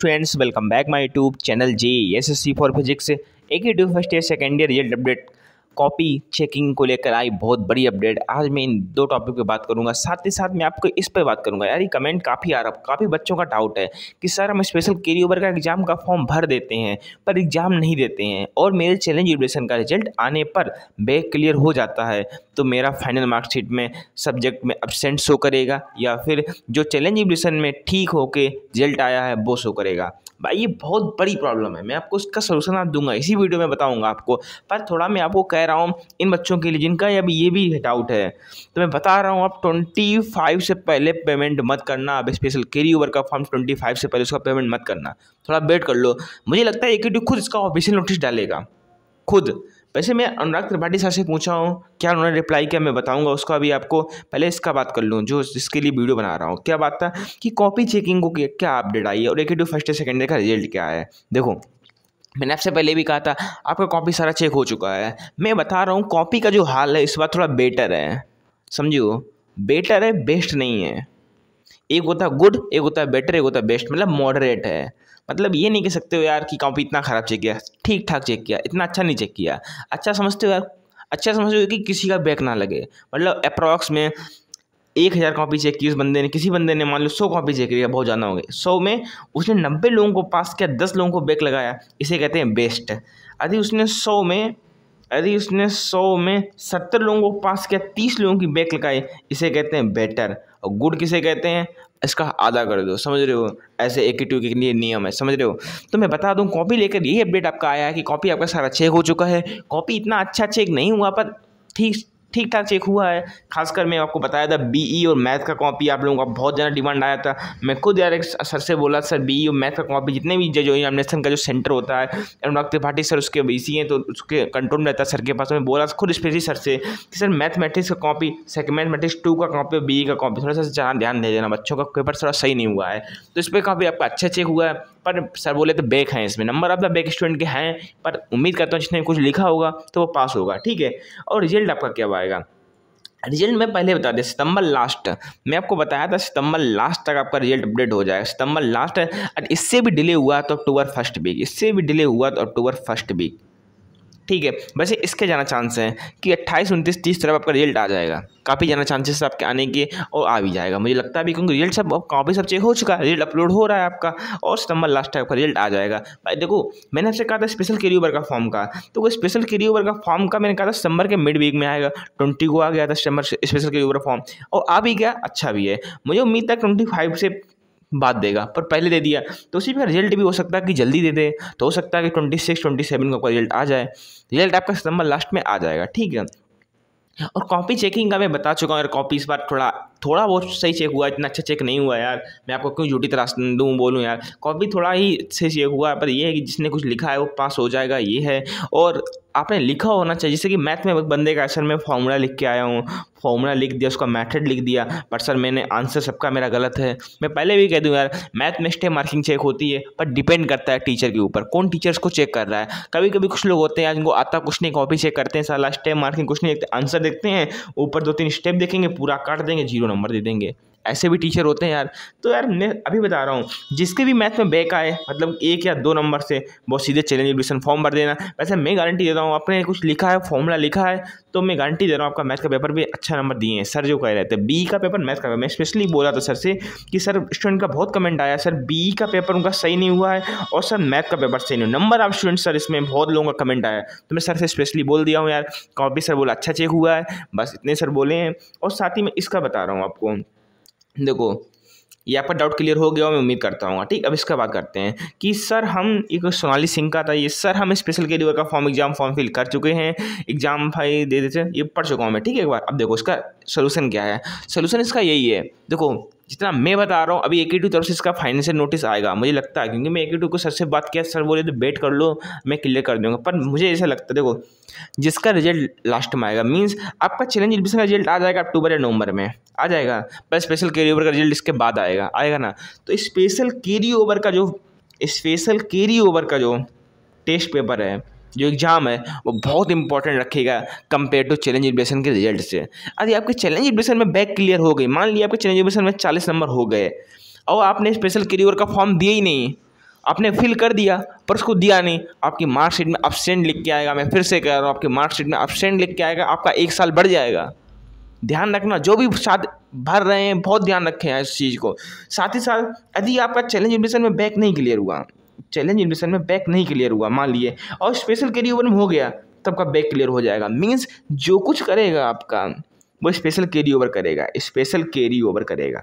friends welcome back my YouTube channel G S S C for physics एक ही first year second year result update copy checking को लेकर आई बहुत बड़ी update आज मैं इन दो टॉपिक पे बात करूंगा साथ ही साथ मैं आपको इस पे बात करूंगा यार ये कमेंट काफ़ी आ रहा है काफ़ी बच्चों का डाउट है कि सर हम स्पेशल कैरी ओवर का एग्ज़ाम का फॉर्म भर देते हैं पर एग्ज़ाम नहीं देते हैं और मेरे चैलेंज ड्यूरेशन का रिजल्ट आने पर बैक क्लियर हो जाता है तो मेरा फाइनल मार्कशीट में सब्जेक्ट में एबसेंट शो करेगा या फिर जो चैलेंज एवल्यूशन में ठीक होके रिजल्ट आया है वो शो करेगा भाई ये बहुत बड़ी प्रॉब्लम है मैं आपको इसका सोल्यूशन आप दूंगा इसी वीडियो में बताऊंगा आपको पर थोड़ा मैं आपको कह रहा हूँ इन बच्चों के लिए जिनका अभी ये भी डाउट है तो मैं बता रहा हूँ आप ट्वेंटी फाइव से पहले पेमेंट मत करना आप स्पेशल केरी ओवर का फॉर्म ट्वेंटी फाइव से पहले उसका पेमेंट मत करना थोड़ा वेट कर लो मुझे लगता है एक खुद इसका ऑफिशियल नोटिस डालेगा खुद वैसे मैं अनुराग त्रिपाठी सर से पूछा हूँ क्या उन्होंने रिप्लाई किया मैं बताऊँगा उसका भी आपको पहले इसका बात कर लूँ जो जिसके लिए वीडियो बना रहा हूँ क्या बात था कि कॉपी चेकिंग को क्या अपडेट आई है और एक फर्स्ट सेकेंड का रिजल्ट क्या है देखो मैंने आपसे पहले भी कहा था आपका कॉपी सारा चेक हो चुका है मैं बता रहा हूँ कॉपी का जो हाल है इस बार थोड़ा बेटर है समझो बेटर है बेस्ट नहीं है एक होता गुड एक होता बेटर एक होता बेस्ट मतलब मॉडरेट है मतलब ये नहीं कह सकते हो यार कि कॉपी इतना ख़राब चेक किया ठीक ठाक चेक किया इतना अच्छा नहीं चेक किया अच्छा समझते हो यार अच्छा समझते हो कि किसी का बैक ना लगे मतलब अप्रॉक्स में एक हज़ार कॉपी चेक की उस बंदे ने किसी बंदे ने मान लो सौ कॉपी चेक किया बहुत ज़्यादा हो गए सौ में उसने नब्बे लोगों को पास किया दस लोगों को बैक लगाया इसे कहते हैं बेस्ट यदि उसने सौ में यदि उसने सौ में सत्तर लोगों को पास किया तीस लोगों की बैक लगाई इसे कहते हैं बेटर और गुड किसे कहते हैं इसका आधा कर दो समझ रहे हो ऐसे एक टू के लिए नियम है समझ रहे हो तो मैं बता दूं कॉपी लेकर यही अपडेट आपका आया है कि कॉपी आपका सारा चेक हो चुका है कॉपी इतना अच्छा चेक नहीं हुआ पर ठीक ठीक ठाक चेक हुआ है खासकर मैं आपको बताया था बीई e और मैथ का कॉपी आप लोगों का बहुत ज़्यादा डिमांड आया था मैं खुद डायरेक्ट सर से बोला सर बीई e और मैथ का कॉपी जितने भी जो एग्जामिनेशन का जो सेंटर होता है अनुराग त्रिपाठी सर उसके बी हैं तो उसके कंट्रोल में रहता है सर के पास मैं बोला खुद स्पेशली सर से कि सर मैथमेटिक्स का कॉपी सेकेंड मैथमेटिक्स टू का कॉपी और बी e का कॉपी थोड़ा सा ध्यान दे देना बच्चों का पेपर थोड़ा सही नहीं हुआ है तो इस पर काफ़ी आपका अच्छा चेक हुआ है पर सर बोले तो बैक हैं इसमें number of the back student के हैं पर उम्मीद करता हूँ जिसने कुछ लिखा होगा तो वो पास होगा ठीक है और रिजल्ट आपका क्या आएगा रिजल्ट मैं पहले बता दें सितंबर लास्ट मैं आपको बताया था सितंबर लास्ट तक आपका रिजल्ट अपडेट हो जाएगा सितंबर लास्ट और इससे भी डिले हुआ तो अक्टूबर फर्स्ट वीक इससे भी डिले हुआ तो अक्टूबर फर्स्ट वीक ठीक है वैसे इसके जाना चांस है कि अट्ठाईस उनतीस तीस तरफ आपका रिजल्ट आ जाएगा काफ़ी जाना चांसेस आपके आने के और आ भी जाएगा मुझे लगता भी क्योंकि रिजल्ट सब कॉपी सब चेक हो चुका है रिजल्ट अपलोड हो रहा है आपका और सितंबर लास्ट टाइप का रिजल्ट आ जाएगा भाई देखो मैंने आपसे कहा था स्पेशल केरी का फॉर्म का तो वो स्पेशल केरी का फॉर्म का मैंने कहा था सितंबर के मिड वीक में आएगा ट्वेंटी को आ गया था सितंबर स्पेशल केरी फॉर्म और आ भी गया अच्छा भी है मुझे उम्मीद था ट्वेंटी फाइव से बाद देगा पर पहले दे दिया तो उसी में रिजल्ट भी हो सकता है कि जल्दी दे दे तो हो सकता है कि ट्वेंटी सिक्स ट्वेंटी सेवन का रिजल्ट आ जाए रिजल्ट आपका सितंबर लास्ट में आ जाएगा ठीक है और कॉपी चेकिंग का मैं बता चुका हूँ यार कॉपी इस बार थोड़ा थोड़ा बहुत सही चेक हुआ इतना अच्छा चेक नहीं हुआ यार मैं आपको क्यों झूठी तरह दूँ बोलूँ यार कॉपी थोड़ा ही अच्छे चेक हुआ पर यह है कि जिसने कुछ लिखा है वो पास हो जाएगा ये है और आपने लिखा होना चाहिए जैसे कि मैथ में बंदे का सर मैं फॉर्मूला लिख के आया हूँ फॉर्मूला लिख दिया उसका मैथड लिख दिया बट सर मैंने आंसर सबका मेरा गलत है मैं पहले भी कह दूँ यार मैथ में स्टे मार्किंग चेक होती है पर डिपेंड करता है टीचर के ऊपर कौन टीचर्स को चेक कर रहा है कभी कभी कुछ लोग होते हैं जिनको आता कुछ नहीं कॉपी चेक करते हैं लास्ट स्टेप मार्किंग कुछ नहीं देखते तो आंसर देखते हैं ऊपर दो तीन स्टेप देखेंगे पूरा काट देंगे जीरो नंबर दे देंगे ऐसे भी टीचर होते हैं यार तो यार मैं अभी बता रहा हूँ जिसके भी मैथ में बैक आए मतलब एक या दो नंबर से वो सीधे चैलेंज एडमिशन फॉर्म भर देना वैसे मैं गारंटी देता हूँ आपने कुछ लिखा है फॉर्मूला लिखा है तो मैं गारंटी दे रहा हूँ आपका मैथ का पेपर भी अच्छा नंबर दिए हैं सर जो कह रहे थे बी का पेपर मैथ का पेपर मैं स्पेशली बोला था सर से कि सर स्टूडेंट का बहुत कमेंट आया सर बी का पेपर उनका सही नहीं हुआ है और सर मैथ का पेपर सही नहीं हुआ नंबर ऑफ स्टूडेंट सर इसमें बहुत लोगों का कमेंट आया तो मैं सर से स्पेशली बोल दिया हूँ यार कॉपी सर बोला अच्छा चेक हुआ है बस इतने सर बोले हैं और साथ ही मैं इसका बता रहा हूँ आपको देखो यहाँ पर डाउट क्लियर हो गया मैं उम्मीद करता हूँ ठीक अब इसका बात करते हैं कि सर हम एक सोनाली सिंह का था ये सर हम स्पेशल के का फॉर्म एग्जाम फॉर्म फिल कर चुके हैं एग्जाम भाई दे देते ये पढ़ चुका हूँ मैं ठीक है एक बार अब देखो इसका सोल्यूशन क्या है सोल्यूशन इसका यही है देखो जितना मैं बता रहा हूँ अभी ए की तरफ से इसका फाइनेंशियल नोटिस आएगा मुझे लगता है क्योंकि मैं ए की को सर से बात किया सर बोले तो वेट कर लो मैं क्लियर कर दूँगा पर मुझे ऐसा लगता है देखो जिसका रिजल्ट लास्ट में आएगा मीन्स आपका चैलेंज एडमिशन का रिजल्ट आ जाएगा अक्टूबर या नवंबर में आ जाएगा पर स्पेशल केरी ओवर का रिजल्ट इसके बाद आएगा आएगा ना तो स्पेशल केरी ओवर का जो स्पेशल केरी ओवर का जो टेस्ट पेपर है जो एग्ज़ाम है वो बहुत इंपॉर्टेंट रखेगा कंपेयर टू चैलेंज एडमिशन के रिजल्ट से अरे आपके चैलेंज एडमिशन में बैक क्लियर हो गई मान लिया आपके चैलेंज एडमिशन में चालीस नंबर हो गए और आपने स्पेशल करियर का फॉर्म दिया ही नहीं आपने फिल कर दिया पर उसको दिया नहीं आपकी मार्कशीट में अपसेंट लिख के आएगा मैं फिर से कह रहा हूँ आपकी मार्कशीट में अपसेंट लिख के आएगा आपका एक साल बढ़ जाएगा ध्यान रखना जो भी साथ भर रहे हैं बहुत ध्यान रखें इस चीज़ को साथ ही साथ यदि आपका चैलेंज एडमिशन में बैक नहीं क्लियर हुआ चैलेंज इन्वेशन में बैक नहीं क्लियर हुआ मान लिए और स्पेशल कैरी ओवर में हो गया तब का बैक क्लियर हो जाएगा मीन्स जो कुछ करेगा आपका वो स्पेशल कैरी ओवर करेगा स्पेशल कैरी ओवर करेगा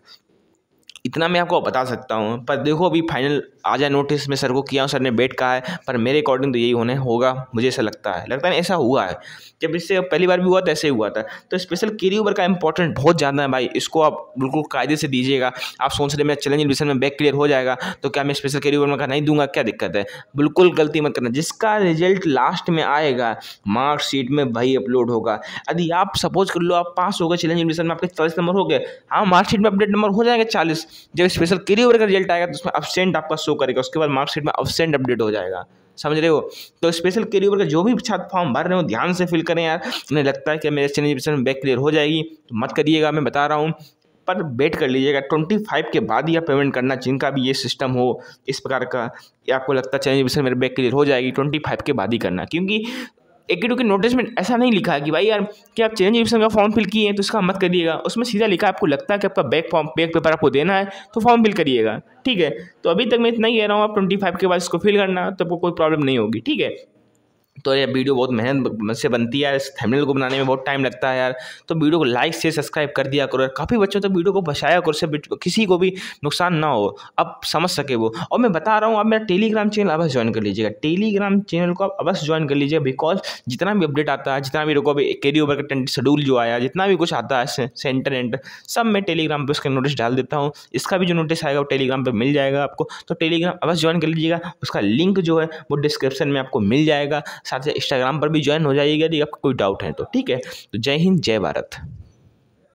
इतना मैं आपको बता सकता हूँ पर देखो अभी फाइनल आ जाए नोटिस में सर को किया हूँ सर ने बेट कहा है पर मेरे अकॉर्डिंग तो यही होने होगा मुझे ऐसा लगता है लगता है ऐसा हुआ है जब इससे पहली बार भी हुआ तो ऐसे ही हुआ था तो स्पेशल केरी ओवर का इंपॉर्टेंट बहुत ज़्यादा है भाई इसको आप बिल्कुल कायदे से दीजिएगा आप सोच रहे मेरा चैलेंज एडमिशन में बैक क्लियर हो जाएगा तो क्या मैं स्पेशल केरी ओवर में कहा नहीं दूंगा क्या दिक्कत है बिल्कुल गलती मत करना जिसका रिजल्ट लास्ट में आएगा मार्कशीट में वही अपलोड होगा यदि आप सपोज कर लो आप पास हो गए चैलेंज एडमिशन में आपके चालीस नंबर हो गए हाँ मार्कशीट में अपडेट नंबर हो जाएंगे चालीस जब स्पेशल कैरी ओवर का रिजल्ट आएगा तो उसमें अपसेंट आपका शो करेगा उसके बाद मार्कशीट में अपसेंट अपडेट हो जाएगा समझ रहे हो तो स्पेशल कैरी ओवर का जो भी छात्र फॉर्म भर रहे हो ध्यान से फिल करें यार उन्हें लगता है कि मेरे चैनल में बैक क्लियर हो जाएगी तो मत करिएगा मैं बता रहा हूँ पर वेट कर लीजिएगा ट्वेंटी फाइव के बाद ही आप पेमेंट करना जिनका भी ये सिस्टम हो इस प्रकार का आपको लगता है चैनल मेरे बैक क्लियर हो जाएगी ट्वेंटी फाइव के बाद ही करना क्योंकि एक टू के नोटिस में ऐसा नहीं लिखा है कि भाई यार कि आप चेंज एग्जिबिशन का फॉर्म फिल किए हैं तो इसका मत करिएगा उसमें सीधा लिखा आपको लगता है कि आपका बैक फॉर्म बैक पेपर आपको देना है तो फॉर्म फिल करिएगा ठीक है तो अभी तक मैं इतना ही कह रहा हूँ आप ट्वेंटी फाइव के बाद इसको फिल करना तो आपको कोई प्रॉब्लम नहीं होगी ठीक है तो ये वीडियो बहुत मेहनत से बनती है इस थंबनेल को बनाने में बहुत टाइम लगता है यार तो वीडियो को लाइक से सब्सक्राइब कर दिया करो यार काफ़ी बच्चों तक तो वीडियो को बचाया करो से किसी को भी नुकसान ना हो अब समझ सके वो और मैं बता रहा हूँ आप मेरा टेलीग्राम चैनल अवश्य ज्वाइन कर लीजिएगा टेलीग्राम चैनल को आप अवश्य ज्वाइन कर लीजिएगा बिकॉज जितना भी अपडेट आता है जितना भी रुको अभी कैरी ओवर का शेड्यूल जो आया जितना भी कुछ आता है सेंटर एंटर सब मैं टेलीग्राम पर उसका नोटिस डाल देता हूँ इसका भी जो नोटिस आएगा वो टेलीग्राम पर मिल जाएगा आपको तो टेलीग्राम अवश्य ज्वाइन कर लीजिएगा उसका लिंक जो है वो डिस्क्रिप्शन में आपको मिल जाएगा साथ ही इंस्टाग्राम पर भी ज्वाइन हो जाइएगा यदि आपको कोई डाउट है तो ठीक है तो जय हिंद जय भारत